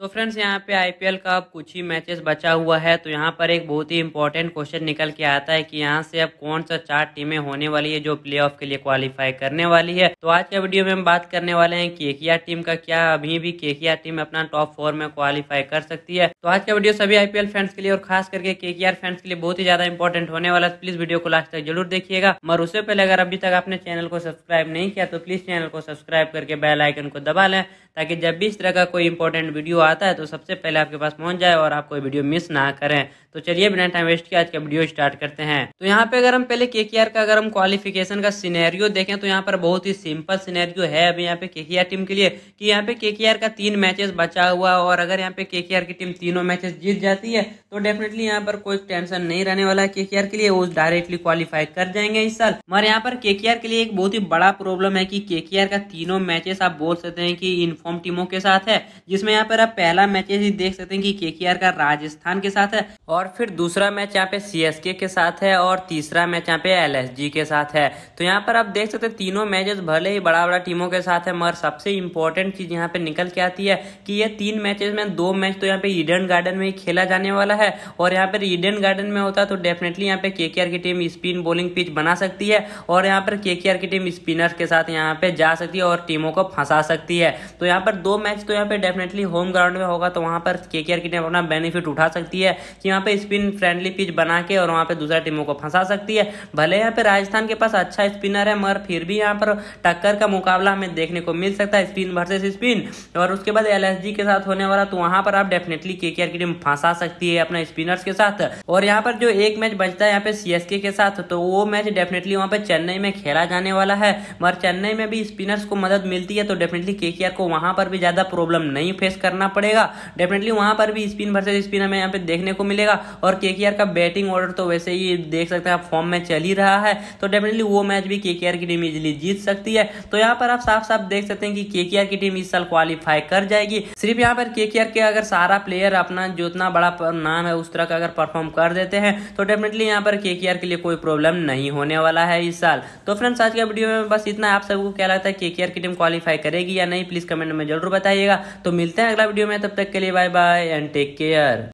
तो फ्रेंड्स यहाँ पे आईपीएल का अब कुछ ही मैचेस बचा हुआ है तो यहाँ पर एक बहुत ही इंपॉर्टेंट क्वेश्चन निकल के आता है कि यहाँ से अब कौन सा चार टीमें होने वाली है जो प्लेऑफ के लिए क्वालिफाई करने वाली है तो आज के वीडियो में हम बात करने वाले हैं केकिया टीम का क्या अभी भी केकिया टीम अपना टॉप फोर में क्वालिफाई कर सकती है तो आज का वीडियो सभी आईपीएल फैंस के लिए और खास करके केकेआर फैंस के लिए बहुत ही ज्यादा इंपॉर्टेंट होने वाला है प्लीज वीडियो तो को लास्ट तक जरूर देखिएगा मगर उससे पहले अगर अभी तक आपने चैनल को सब्सक्राइब नहीं किया तो प्लीज चैनल को सब्सक्राइब करके बेल आइकन को दबा लें ताकि जब भी इस तरह का कोई इंपॉर्टेंट वीडियो आता है तो सबसे पहले आपके पास पहुंच जाए और आप कोई वीडियो मिस ना करें तो चलिए बिना टाइम वेस्ट किया आज का वीडियो स्टार्ट करते हैं तो यहाँ पे अगर हम पहले के का अगर हम क्वालिफिकेशन का सीनेरियो देखें तो यहाँ पर बहुत ही सिंपल सीनेरियो है अभी यहाँ पे के टीम के लिए कि यहाँ पे के का तीन मैचेस बचा हुआ और अगर यहाँ पे के की टीम तीनों मैचेस जीत जाती है तो डेफिनेटली यहाँ पर कोई टेंशन नहीं रहने वाला है के के लिए वो डायरेक्टली क्वालिफाई कर जाएंगे इस साल मगर यहाँ पर के के लिए एक बहुत ही बड़ा प्रॉब्लम है की के का तीनों मैचेस आप बोल सकते हैं कि इनफॉर्म टीमों के साथ है जिसमें यहाँ पर आप पहला मैच ही देख सकते हैं कि केकेआर का राजस्थान के साथ है और फिर दूसरा मैच यहाँ पे सीएसके के साथ है और तीसरा मैच यहाँ पे एलएसजी के साथ है तो यहाँ पर आप देख सकते हैं तीनों मैचेस भले ही बड़ा बड़ा टीमों के साथ है मगर सबसे इम्पोर्टेंट चीज यहाँ पे निकल के आती है कि ये तीन मैचेज में दो मैच तो यहाँ पे ईडन गार्डन में ही खेला जाने वाला है और यहाँ पर ईडन गार्डन में होता तो डेफिनेटली यहाँ पे केकेआर की टीम स्पिन बॉलिंग पिच बना सकती है और यहाँ पर केकेआर की टीम स्पिनर के साथ यहाँ पे जा सकती है और टीमों को फंसा सकती है तो यहाँ पर दो मैच तो यहाँ पे डेफिनेटली होम ग्राउंड राउंड में होगा तो वहाँ पर के की टीम अपना बेनिफिट उठा सकती है कि यहाँ पे स्पिन फ्रेंडली पिच बना के और वहाँ पे दूसरा टीमों को फंसा सकती है भले यहाँ पे राजस्थान के पास अच्छा स्पिनर है मगर फिर भी यहाँ पर टक्कर का मुकाबला हमें देखने को मिल सकता है स्पिन वर्सेस स्पिन और उसके बाद एल के साथ होने वाला तो वहाँ पर आप डेफिनेटली के की टीम फंसा सकती है अपना स्पिनर्स के साथ और यहाँ पर जो एक मैच बचता है यहाँ पे सी के साथ तो वो मैच डेफिनेटली वहाँ पर चेन्नई में खेला जाने वाला है मगर चेन्नई में भी स्पिनर्स को मदद मिलती है तो डेफिनेटली के को वहाँ पर भी ज़्यादा प्रॉब्लम नहीं फेस करना पड़ेगा डेफिनेटली वहां पर भी स्पिन वर्सेज स्पिन हमें यहाँ पे देखने को मिलेगा और के का बैटिंग ऑर्डर तो वैसे ही देख सकते हैं फॉर्म में चल ही रहा है तो डेफिनेटली वो मैच भी के की टीम इजिली जीत सकती है तो यहाँ पर आप साफ साफ देख सकते हैं कि के की टीम इस साल क्वालिफाई कर जाएगी सिर्फ यहाँ पर के के अगर सारा प्लेयर अपना जितना बड़ा नाम है उस तरह का अगर परफॉर्म कर देते हैं तो डेफिनेटली यहाँ पर के के लिए कोई प्रॉब्लम नहीं होने वाला है इस साल तो फ्रेंड्स आज के वीडियो में बस इतना आप सबको क्या लगता है के की टीम क्वालिफाई करेगी या नहीं प्लीज कमेंट में जरूर बताइएगा तो मिलते हैं अगला वीडियो में तब तक के लिए bye bye and take care